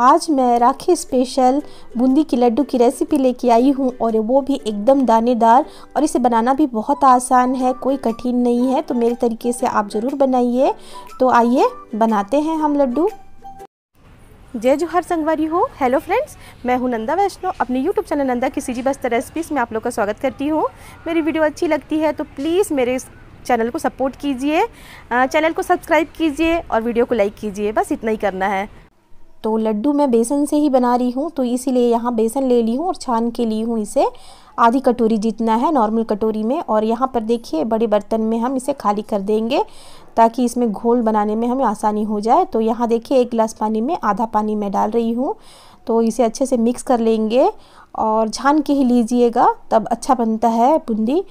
आज मैं राखी स्पेशल बूंदी की लड्डू की रेसिपी लेके आई हूँ और वो भी एकदम दानेदार और इसे बनाना भी बहुत आसान है कोई कठिन नहीं है तो मेरे तरीके से आप ज़रूर बनाइए तो आइए बनाते हैं हम लड्डू जय जोहर संगवारी हो हेलो फ्रेंड्स मैं हूं नंदा वैष्णो अपने यूट्यूब चैनल नंदा की सीजी बस्तर रेसिपीज़ में आप लोग का स्वागत करती हूं मेरी वीडियो अच्छी लगती है तो प्लीज़ मेरे चैनल को सपोर्ट कीजिए चैनल को सब्सक्राइब कीजिए और वीडियो को लाइक कीजिए बस इतना ही करना है तो लड्डू मैं बेसन से ही बना रही हूँ तो इसीलिए यहाँ बेसन ले ली हूँ और छान के ली हूँ इसे आधी कटोरी जितना है नॉर्मल कटोरी में और यहाँ पर देखिए बड़े बर्तन में हम इसे खाली कर देंगे ताकि इसमें घोल बनाने में हमें आसानी हो जाए तो यहाँ देखिए एक गिलास पानी में आधा पानी मैं डाल रही हूँ तो इसे अच्छे से मिक्स कर लेंगे और छान के ही लीजिएगा तब अच्छा बनता है बूंदी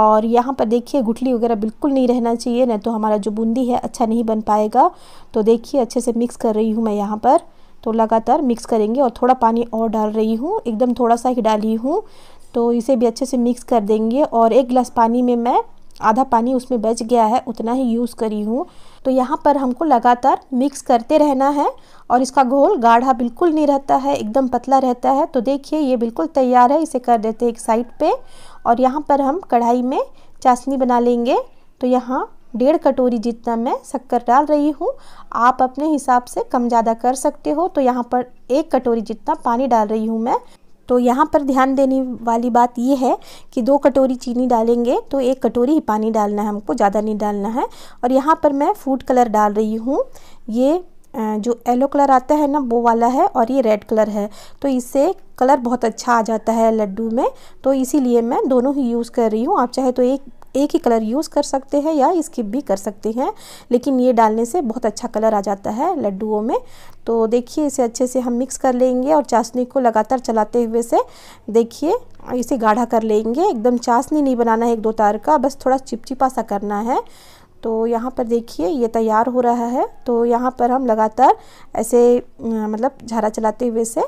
और यहाँ पर देखिए गुठली वगैरह बिल्कुल नहीं रहना चाहिए नहीं तो हमारा जो बूंदी है अच्छा नहीं बन पाएगा तो देखिए अच्छे से मिक्स कर रही हूँ मैं यहाँ पर तो लगातार मिक्स करेंगे और थोड़ा पानी और डाल रही हूँ एकदम थोड़ा सा ही डाली हूँ तो इसे भी अच्छे से मिक्स कर देंगे और एक गिलास पानी में मैं आधा पानी उसमें बच गया है उतना ही यूज़ करी हूँ तो यहाँ पर हमको लगातार मिक्स करते रहना है और इसका घोल गाढ़ा बिल्कुल नहीं रहता है एकदम पतला रहता है तो देखिए ये बिल्कुल तैयार है इसे कर देते हैं एक साइड पे और यहाँ पर हम कढ़ाई में चाशनी बना लेंगे तो यहाँ डेढ़ कटोरी जितना मैं शक्कर डाल रही हूँ आप अपने हिसाब से कम ज़्यादा कर सकते हो तो यहाँ पर एक कटोरी जितना पानी डाल रही हूँ मैं तो यहाँ पर ध्यान देने वाली बात यह है कि दो कटोरी चीनी डालेंगे तो एक कटोरी ही पानी डालना है हमको ज़्यादा नहीं डालना है और यहाँ पर मैं फूड कलर डाल रही हूँ ये जो येलो कलर आता है ना वो वाला है और ये रेड कलर है तो इससे कलर बहुत अच्छा आ जाता है लड्डू में तो इसीलिए मैं दोनों ही यूज़ कर रही हूँ आप चाहे तो एक एक ही कलर यूज़ कर सकते हैं या स्किप भी कर सकते हैं लेकिन ये डालने से बहुत अच्छा कलर आ जाता है लड्डुओं में तो देखिए इसे अच्छे से हम मिक्स कर लेंगे और चाशनी को लगातार चलाते हुए से देखिए इसे गाढ़ा कर लेंगे एकदम चाशनी नहीं बनाना है एक दो तार का बस थोड़ा चिपचिपा सा करना है तो यहाँ पर देखिए ये तैयार हो रहा है तो यहाँ पर हम लगातार ऐसे मतलब झारा चलाते हुए से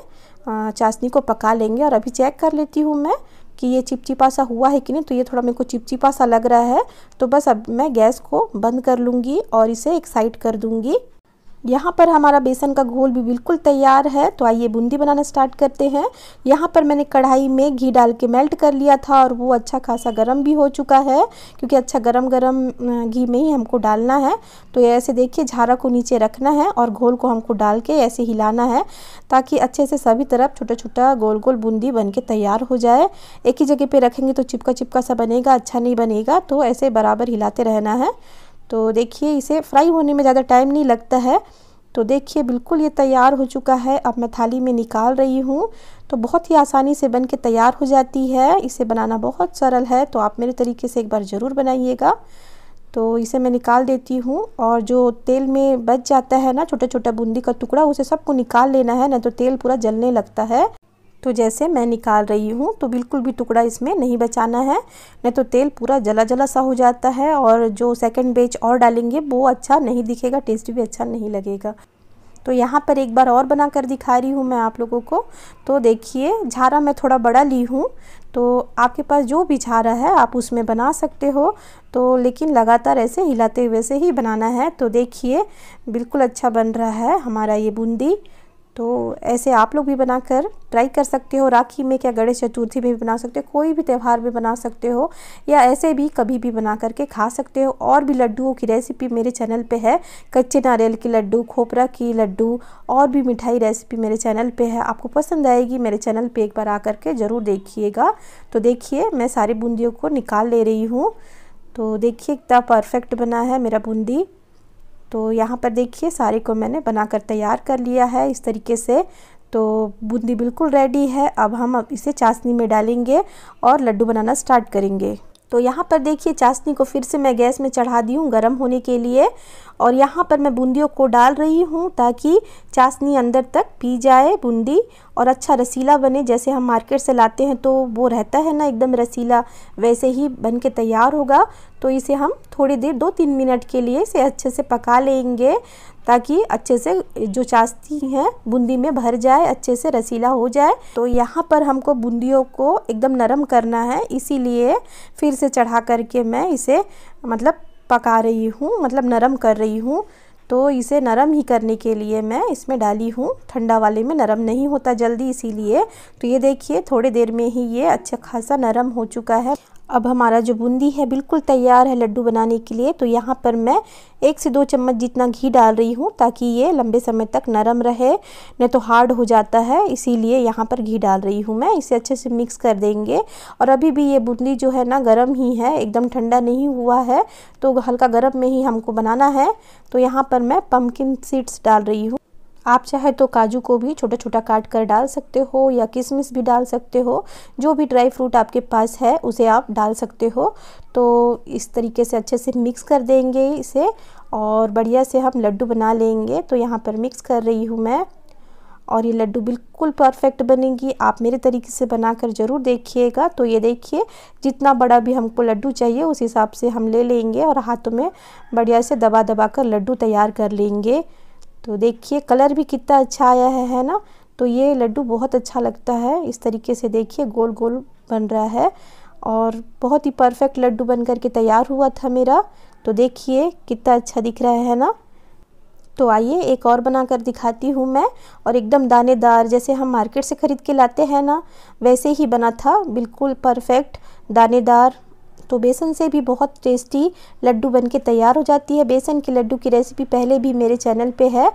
चाशनी को पका लेंगे और अभी चेक कर लेती हूँ मैं कि ये चिपचिपा सा हुआ है कि नहीं तो ये थोड़ा मेरे को चिपचिपा सा लग रहा है तो बस अब मैं गैस को बंद कर लूँगी और इसे एक साइड कर दूँगी यहाँ पर हमारा बेसन का घोल भी बिल्कुल तैयार है तो आइए बूंदी बनाना स्टार्ट करते हैं यहाँ पर मैंने कढ़ाई में घी डाल के मेल्ट कर लिया था और वो अच्छा खासा गर्म भी हो चुका है क्योंकि अच्छा गर्म गर्म घी में ही हमको डालना है तो ऐसे देखिए झारा को नीचे रखना है और घोल को हमको डाल के ऐसे हिलाना है ताकि अच्छे से सभी तरफ छोटा छोटा गोल गोल बूंदी बन के तैयार हो जाए एक ही जगह पर रखेंगे तो चिपका चिपका सा बनेगा अच्छा नहीं बनेगा तो ऐसे बराबर हिलाते रहना है तो देखिए इसे फ्राई होने में ज़्यादा टाइम नहीं लगता है तो देखिए बिल्कुल ये तैयार हो चुका है अब मैं थाली में निकाल रही हूँ तो बहुत ही आसानी से बन के तैयार हो जाती है इसे बनाना बहुत सरल है तो आप मेरे तरीके से एक बार ज़रूर बनाइएगा तो इसे मैं निकाल देती हूँ और जो तेल में बच जाता है ना छोटा छोटा बूंदी का टुकड़ा उसे सबको निकाल लेना है ना तो तेल पूरा जलने लगता है तो जैसे मैं निकाल रही हूँ तो बिल्कुल भी टुकड़ा इसमें नहीं बचाना है नहीं तो तेल पूरा जला जला सा हो जाता है और जो सेकेंड बेच और डालेंगे वो अच्छा नहीं दिखेगा टेस्ट भी अच्छा नहीं लगेगा तो यहाँ पर एक बार और बना कर दिखा रही हूँ मैं आप लोगों को तो देखिए झारा मैं थोड़ा बड़ा ली हूँ तो आपके पास जो भी झारा है आप उसमें बना सकते हो तो लेकिन लगातार ऐसे हिलाते हुए से ही बनाना है तो देखिए बिल्कुल अच्छा बन रहा है हमारा ये बूंदी तो ऐसे आप लोग भी बनाकर ट्राई कर सकते हो राखी में क्या गणेश चतुर्थी में भी बना सकते हो कोई भी त्यौहार में बना सकते हो या ऐसे भी कभी भी बना करके खा सकते हो और भी लड्डुओं की रेसिपी मेरे चैनल पे है कच्चे नारियल के लड्डू खोपरा की लड्डू और भी मिठाई रेसिपी मेरे चैनल पे है आपको पसंद आएगी मेरे चैनल पर एक बार आ करके ज़रूर देखिएगा तो देखिए मैं सारी बूंदियों को निकाल ले रही हूँ तो देखिए इतना परफेक्ट बना है मेरा बूंदी तो यहाँ पर देखिए सारे को मैंने बनाकर तैयार कर लिया है इस तरीके से तो बूंदी बिल्कुल रेडी है अब हम अब इसे चाशनी में डालेंगे और लड्डू बनाना स्टार्ट करेंगे तो यहाँ पर देखिए चाशनी को फिर से मैं गैस में चढ़ा दी हूँ गर्म होने के लिए और यहाँ पर मैं बूंदियों को डाल रही हूँ ताकि चाशनी अंदर तक पी जाए बूंदी और अच्छा रसीला बने जैसे हम मार्केट से लाते हैं तो वो रहता है ना एकदम रसीला वैसे ही बन के तैयार होगा तो इसे हम थोड़ी देर दो तीन मिनट के लिए इसे अच्छे से पका लेंगे ताकि अच्छे से जो चास्ती हैं बूंदी में भर जाए अच्छे से रसीला हो जाए तो यहाँ पर हमको बूंदियों को एकदम नरम करना है इसीलिए फिर से चढ़ा करके मैं इसे मतलब पका रही हूँ मतलब नरम कर रही हूँ तो इसे नरम ही करने के लिए मैं इसमें डाली हूँ ठंडा वाले में नरम नहीं होता जल्दी इसीलिए तो ये देखिए थोड़ी देर में ही ये अच्छा खासा नरम हो चुका है अब हमारा जो बूंदी है बिल्कुल तैयार है लड्डू बनाने के लिए तो यहाँ पर मैं एक से दो चम्मच जितना घी डाल रही हूँ ताकि ये लंबे समय तक नरम रहे नहीं तो हार्ड हो जाता है इसीलिए यहाँ पर घी डाल रही हूँ मैं इसे अच्छे से मिक्स कर देंगे और अभी भी ये बूंदी जो है ना गर्म ही है एकदम ठंडा नहीं हुआ है तो हल्का गर्म में ही हमको बनाना है तो यहाँ पर पर मैं पम्पकिन सीड्स डाल रही हूँ आप चाहे तो काजू को भी छोटा छोटा काट कर डाल सकते हो या किशमिश भी डाल सकते हो जो भी ड्राई फ्रूट आपके पास है उसे आप डाल सकते हो तो इस तरीके से अच्छे से मिक्स कर देंगे इसे और बढ़िया से हम लड्डू बना लेंगे तो यहाँ पर मिक्स कर रही हूँ मैं और ये लड्डू बिल्कुल परफेक्ट बनेंगी आप मेरे तरीके से बनाकर ज़रूर देखिएगा तो ये देखिए जितना बड़ा भी हमको लड्डू चाहिए उस हिसाब से हम ले लेंगे और हाथों में बढ़िया से दबा दबा कर लड्डू तैयार कर लेंगे तो देखिए कलर भी कितना अच्छा आया है है ना तो ये लड्डू बहुत अच्छा लगता है इस तरीके से देखिए गोल गोल बन रहा है और बहुत ही परफेक्ट लड्डू बन करके तैयार हुआ था मेरा तो देखिए कितना अच्छा दिख रहा है ना तो आइए एक और बनाकर दिखाती हूँ मैं और एकदम दानेदार जैसे हम मार्केट से ख़रीद के लाते हैं ना वैसे ही बना था बिल्कुल परफेक्ट दानेदार तो बेसन से भी बहुत टेस्टी लड्डू बन के तैयार हो जाती है बेसन के लड्डू की रेसिपी पहले भी मेरे चैनल पे है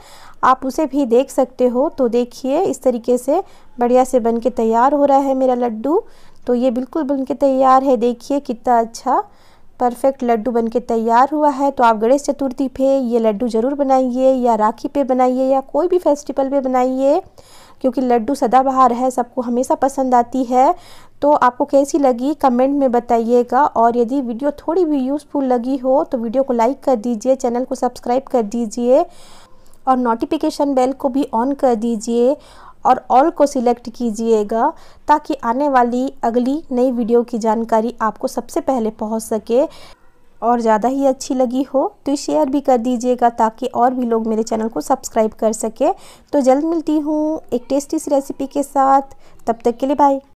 आप उसे भी देख सकते हो तो देखिए इस तरीके से बढ़िया से बन के तैयार हो रहा है मेरा लड्डू तो ये बिल्कुल बन के तैयार है देखिए कितना अच्छा परफेक्ट लड्डू बनके तैयार हुआ है तो आप गणेश चतुर्थी पे ये लड्डू ज़रूर बनाइए या राखी पे बनाइए या कोई भी फेस्टिवल पे बनाइए क्योंकि लड्डू सदाबहार है सबको हमेशा पसंद आती है तो आपको कैसी लगी कमेंट में बताइएगा और यदि वीडियो थोड़ी भी यूज़फुल लगी हो तो वीडियो को लाइक कर दीजिए चैनल को सब्सक्राइब कर दीजिए और नोटिफिकेशन बेल को भी ऑन कर दीजिए और ऑल को सिलेक्ट कीजिएगा ताकि आने वाली अगली नई वीडियो की जानकारी आपको सबसे पहले पहुंच सके और ज़्यादा ही अच्छी लगी हो तो शेयर भी कर दीजिएगा ताकि और भी लोग मेरे चैनल को सब्सक्राइब कर सकें तो जल्द मिलती हूँ एक टेस्टी सी रेसिपी के साथ तब तक के लिए बाय